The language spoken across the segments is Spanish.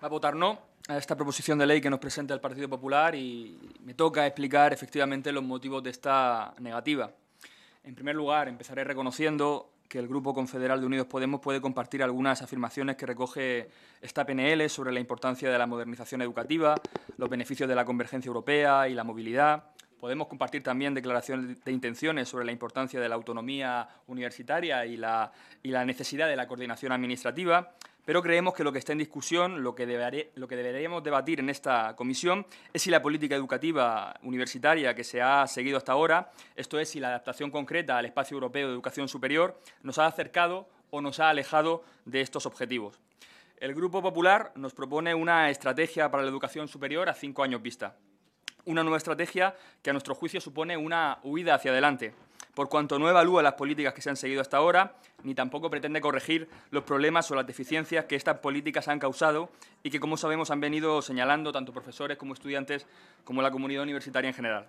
a votar no a esta proposición de ley que nos presenta el Partido Popular y me toca explicar efectivamente los motivos de esta negativa. En primer lugar, empezaré reconociendo que el Grupo Confederal de Unidos Podemos puede compartir algunas afirmaciones que recoge esta PNL sobre la importancia de la modernización educativa, los beneficios de la convergencia europea y la movilidad. Podemos compartir también declaraciones de intenciones sobre la importancia de la autonomía universitaria y la, y la necesidad de la coordinación administrativa pero creemos que lo que está en discusión, lo que, deberíamos debatir en esta comisión, es si la política educativa universitaria que se ha seguido hasta ahora, esto es, si la adaptación concreta al espacio europeo de educación superior, nos ha acercado o nos ha alejado de estos objetivos. El Grupo Popular nos propone una estrategia para la educación superior a cinco años vista. Una nueva estrategia que a nuestro juicio supone una huida hacia adelante por cuanto no evalúa las políticas que se han seguido hasta ahora, ni tampoco pretende corregir los problemas o las deficiencias que estas políticas han causado y que, como sabemos, han venido señalando tanto profesores como estudiantes, como la comunidad universitaria en general.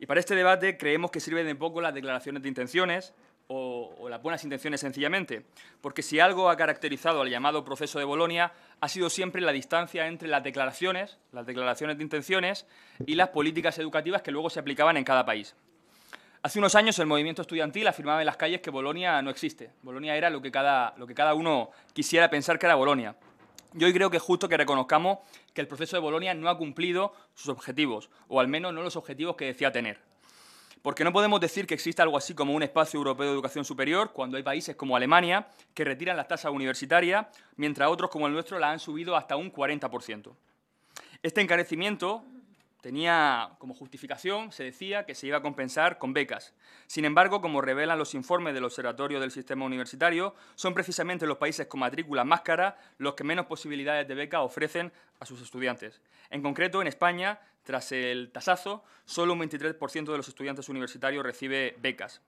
Y para este debate creemos que sirven de poco las declaraciones de intenciones o, o las buenas intenciones sencillamente, porque si algo ha caracterizado al llamado proceso de Bolonia ha sido siempre la distancia entre las declaraciones, las declaraciones de intenciones y las políticas educativas que luego se aplicaban en cada país. Hace unos años el movimiento estudiantil afirmaba en las calles que Bolonia no existe. Bolonia era lo que cada, lo que cada uno quisiera pensar que era Bolonia. Yo hoy creo que es justo que reconozcamos que el proceso de Bolonia no ha cumplido sus objetivos, o al menos no los objetivos que decía tener. Porque no podemos decir que exista algo así como un espacio europeo de educación superior cuando hay países como Alemania que retiran las tasas universitarias, mientras otros como el nuestro la han subido hasta un 40%. Este encarecimiento Tenía como justificación, se decía, que se iba a compensar con becas. Sin embargo, como revelan los informes del Observatorio del Sistema Universitario, son precisamente los países con matrícula más cara los que menos posibilidades de becas ofrecen a sus estudiantes. En concreto, en España, tras el tasazo, solo un 23% de los estudiantes universitarios recibe becas.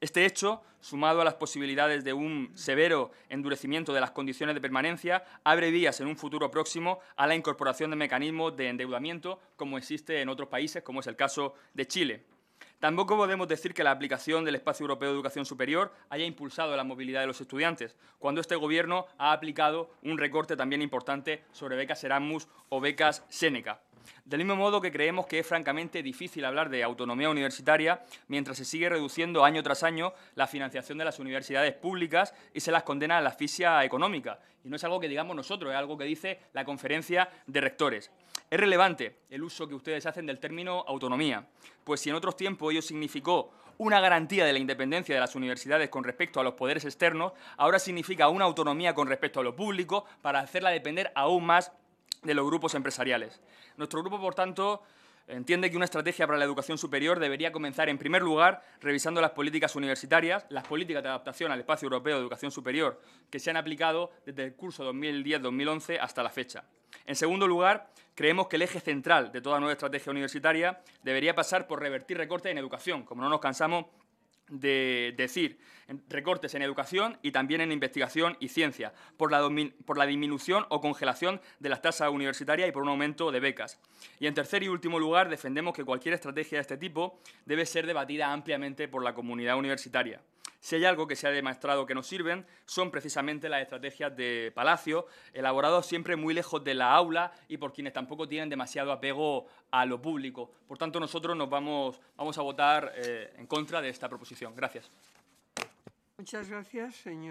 Este hecho, sumado a las posibilidades de un severo endurecimiento de las condiciones de permanencia, abre vías en un futuro próximo a la incorporación de mecanismos de endeudamiento como existe en otros países, como es el caso de Chile. Tampoco podemos decir que la aplicación del Espacio Europeo de Educación Superior haya impulsado la movilidad de los estudiantes, cuando este Gobierno ha aplicado un recorte también importante sobre becas Erasmus o becas Seneca. Del mismo modo que creemos que es francamente difícil hablar de autonomía universitaria mientras se sigue reduciendo año tras año la financiación de las universidades públicas y se las condena a la asfixia económica. Y no es algo que digamos nosotros, es algo que dice la conferencia de rectores. Es relevante el uso que ustedes hacen del término autonomía, pues si en otros tiempos ello significó una garantía de la independencia de las universidades con respecto a los poderes externos, ahora significa una autonomía con respecto a lo público para hacerla depender aún más de los grupos empresariales. Nuestro grupo, por tanto, entiende que una estrategia para la educación superior debería comenzar, en primer lugar, revisando las políticas universitarias, las políticas de adaptación al espacio europeo de educación superior que se han aplicado desde el curso 2010-2011 hasta la fecha. En segundo lugar, creemos que el eje central de toda nueva estrategia universitaria debería pasar por revertir recortes en educación. Como no nos cansamos de decir recortes en educación y también en investigación y ciencia, por la, disminución o congelación de las tasas universitarias y por un aumento de becas. Y en tercer y último lugar, defendemos que cualquier estrategia de este tipo debe ser debatida ampliamente por la comunidad universitaria. Si hay algo que se ha demostrado que no sirven, son precisamente las estrategias de Palacio, elaboradas siempre muy lejos de la aula y por quienes tampoco tienen demasiado apego a lo público. Por tanto, nosotros nos vamos, vamos a votar eh, en contra de esta proposición. Gracias. Muchas gracias, señor.